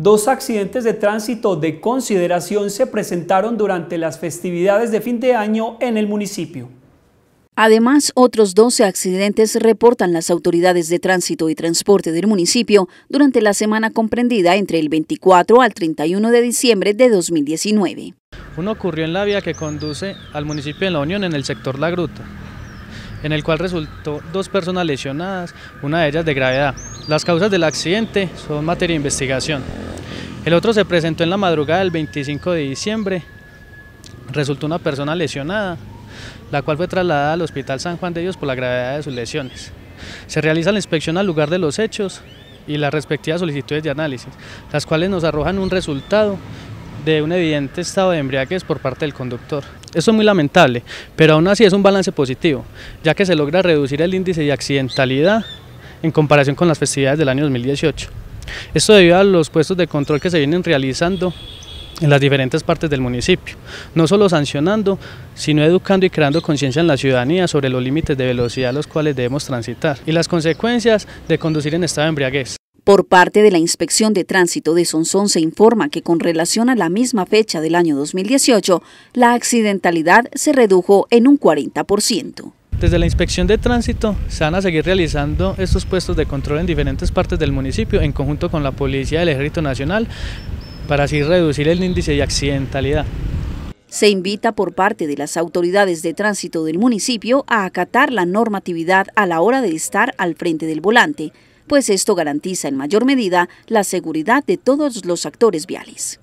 Dos accidentes de tránsito de consideración se presentaron durante las festividades de fin de año en el municipio. Además, otros 12 accidentes reportan las autoridades de tránsito y transporte del municipio durante la semana comprendida entre el 24 al 31 de diciembre de 2019. Uno ocurrió en la vía que conduce al municipio de La Unión en el sector La Gruta, en el cual resultó dos personas lesionadas, una de ellas de gravedad. Las causas del accidente son materia de investigación. El otro se presentó en la madrugada del 25 de diciembre. Resultó una persona lesionada, la cual fue trasladada al Hospital San Juan de Dios por la gravedad de sus lesiones. Se realiza la inspección al lugar de los hechos y las respectivas solicitudes de análisis, las cuales nos arrojan un resultado de un evidente estado de embriaguez por parte del conductor. Esto es muy lamentable, pero aún así es un balance positivo, ya que se logra reducir el índice de accidentalidad en comparación con las festividades del año 2018. Esto debido a los puestos de control que se vienen realizando en las diferentes partes del municipio, no solo sancionando, sino educando y creando conciencia en la ciudadanía sobre los límites de velocidad a los cuales debemos transitar y las consecuencias de conducir en estado de embriaguez. Por parte de la Inspección de Tránsito de Sonsón se informa que con relación a la misma fecha del año 2018, la accidentalidad se redujo en un 40%. Desde la inspección de tránsito se van a seguir realizando estos puestos de control en diferentes partes del municipio en conjunto con la Policía del Ejército Nacional para así reducir el índice de accidentalidad. Se invita por parte de las autoridades de tránsito del municipio a acatar la normatividad a la hora de estar al frente del volante, pues esto garantiza en mayor medida la seguridad de todos los actores viales.